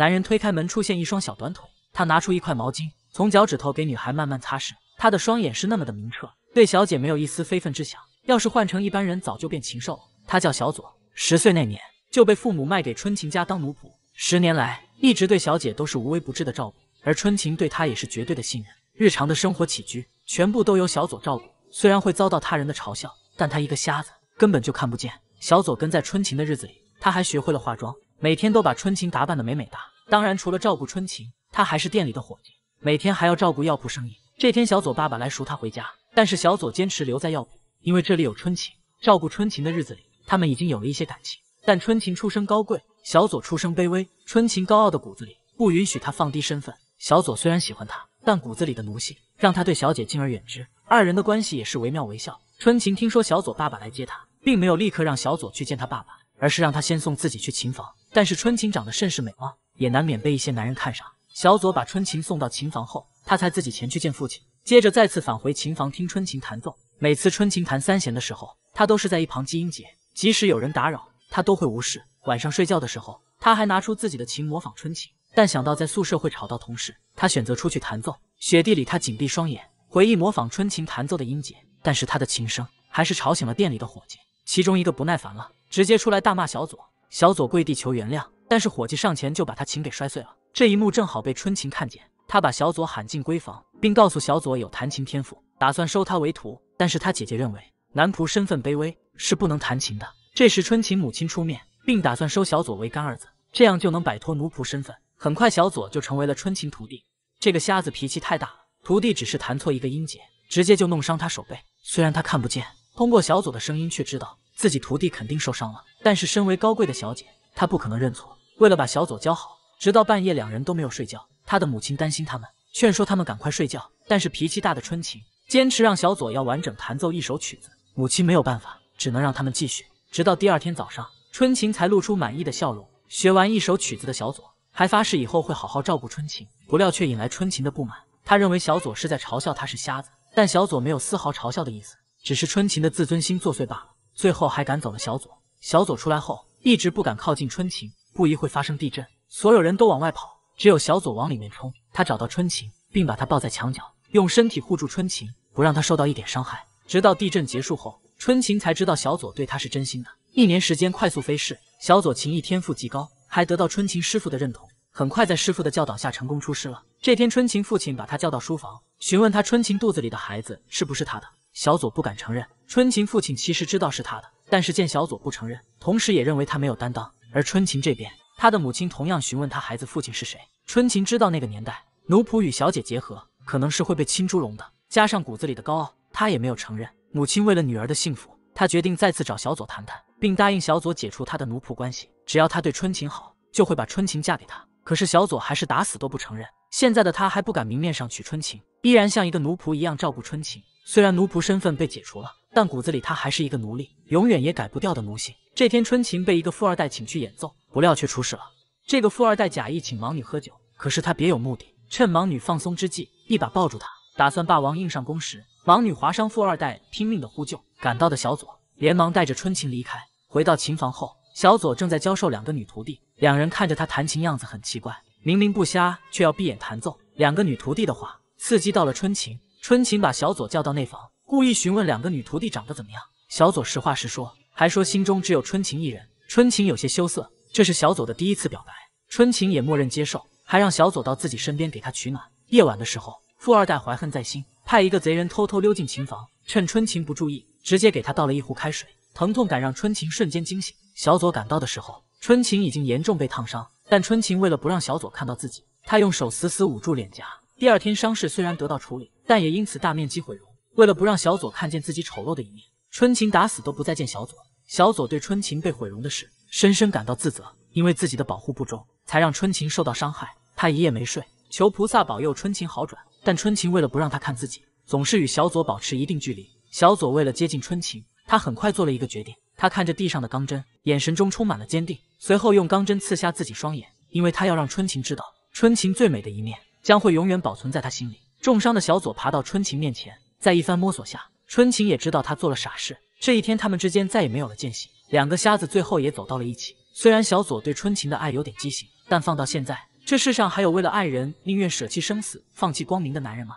男人推开门，出现一双小短腿。他拿出一块毛巾，从脚趾头给女孩慢慢擦拭。他的双眼是那么的明澈，对小姐没有一丝非分之想。要是换成一般人，早就变禽兽了。他叫小左，十岁那年就被父母卖给春琴家当奴仆。十年来，一直对小姐都是无微不至的照顾，而春琴对他也是绝对的信任。日常的生活起居全部都由小左照顾。虽然会遭到他人的嘲笑，但他一个瞎子根本就看不见。小左跟在春琴的日子里，他还学会了化妆。每天都把春晴打扮的美美哒，当然除了照顾春晴，他还是店里的伙计，每天还要照顾药铺生意。这天，小佐爸爸来赎他回家，但是小佐坚持留在药铺，因为这里有春晴。照顾春晴的日子里，他们已经有了一些感情，但春晴出身高贵，小佐出身卑微，春晴高傲的骨子里不允许他放低身份。小佐虽然喜欢她，但骨子里的奴性让他对小姐敬而远之，二人的关系也是惟妙惟肖。春晴听说小佐爸爸来接他，并没有立刻让小佐去见他爸爸。而是让他先送自己去琴房，但是春琴长得甚是美貌，也难免被一些男人看上。小佐把春琴送到琴房后，他才自己前去见父亲，接着再次返回琴房听春琴弹奏。每次春琴弹三弦的时候，他都是在一旁记音节，即使有人打扰，他都会无视。晚上睡觉的时候，他还拿出自己的琴模仿春琴，但想到在宿舍会吵到同事，他选择出去弹奏。雪地里，他紧闭双眼，回忆模仿春琴弹奏的音节，但是他的琴声还是吵醒了店里的伙计，其中一个不耐烦了。直接出来大骂小左。小左跪地求原谅，但是伙计上前就把他琴给摔碎了。这一幕正好被春琴看见，他把小左喊进闺房，并告诉小左有弹琴天赋，打算收他为徒。但是他姐姐认为男仆身份卑微，是不能弹琴的。这时春琴母亲出面，并打算收小左为干儿子，这样就能摆脱奴仆身份。很快，小左就成为了春琴徒弟。这个瞎子脾气太大了，徒弟只是弹错一个音节，直接就弄伤他手背。虽然他看不见，通过小左的声音却知道。自己徒弟肯定受伤了，但是身为高贵的小姐，她不可能认错。为了把小佐教好，直到半夜，两人都没有睡觉。她的母亲担心他们，劝说他们赶快睡觉，但是脾气大的春琴坚持让小佐要完整弹奏一首曲子。母亲没有办法，只能让他们继续，直到第二天早上，春琴才露出满意的笑容。学完一首曲子的小佐还发誓以后会好好照顾春琴，不料却引来春琴的不满。他认为小佐是在嘲笑他是瞎子，但小佐没有丝毫嘲笑的意思，只是春琴的自尊心作祟罢了。最后还赶走了小左。小左出来后，一直不敢靠近春晴，不一会发生地震，所有人都往外跑，只有小左往里面冲。他找到春晴，并把她抱在墙角，用身体护住春晴，不让她受到一点伤害。直到地震结束后，春晴才知道小左对她是真心的。一年时间快速飞逝，小左琴艺天赋极高，还得到春晴师傅的认同。很快，在师傅的教导下，成功出师了。这天，春晴父亲把他叫到书房，询问他春晴肚子里的孩子是不是他的。小左不敢承认。春琴父亲其实知道是他的，但是见小佐不承认，同时也认为他没有担当。而春琴这边，他的母亲同样询问他孩子父亲是谁。春琴知道那个年代奴仆与小姐结合，可能是会被亲猪笼的。加上骨子里的高傲，他也没有承认。母亲为了女儿的幸福，他决定再次找小佐谈谈，并答应小佐解除他的奴仆关系，只要他对春琴好，就会把春琴嫁给他。可是小佐还是打死都不承认。现在的他还不敢明面上娶春琴，依然像一个奴仆一样照顾春琴。虽然奴仆身份被解除了。但骨子里，他还是一个奴隶，永远也改不掉的奴性。这天，春琴被一个富二代请去演奏，不料却出事了。这个富二代假意请盲女喝酒，可是他别有目的，趁盲女放松之际，一把抱住她，打算霸王硬上弓时，盲女划伤富二代，拼命的呼救。赶到的小佐连忙带着春琴离开。回到琴房后，小佐正在教授两个女徒弟，两人看着他弹琴，样子很奇怪，明明不瞎，却要闭眼弹奏。两个女徒弟的话刺激到了春琴，春琴把小佐叫到内房。故意询问两个女徒弟长得怎么样，小佐实话实说，还说心中只有春晴一人。春晴有些羞涩，这是小佐的第一次表白，春晴也默认接受，还让小佐到自己身边给她取暖。夜晚的时候，富二代怀恨在心，派一个贼人偷偷溜进琴房，趁春晴不注意，直接给她倒了一壶开水，疼痛感让春晴瞬间惊醒。小佐赶到的时候，春晴已经严重被烫伤，但春晴为了不让小佐看到自己，她用手死死捂住脸颊。第二天，伤势虽然得到处理，但也因此大面积毁容。为了不让小佐看见自己丑陋的一面，春琴打死都不再见小佐。小佐对春琴被毁容的事深深感到自责，因为自己的保护不周，才让春琴受到伤害。他一夜没睡，求菩萨保佑春琴好转。但春琴为了不让他看自己，总是与小佐保持一定距离。小佐为了接近春琴，他很快做了一个决定。他看着地上的钢针，眼神中充满了坚定，随后用钢针刺瞎自己双眼，因为他要让春琴知道，春琴最美的一面将会永远保存在他心里。重伤的小佐爬到春琴面前。在一番摸索下，春琴也知道他做了傻事。这一天，他们之间再也没有了间隙，两个瞎子最后也走到了一起。虽然小佐对春琴的爱有点畸形，但放到现在，这世上还有为了爱人宁愿舍弃生死、放弃光明的男人吗？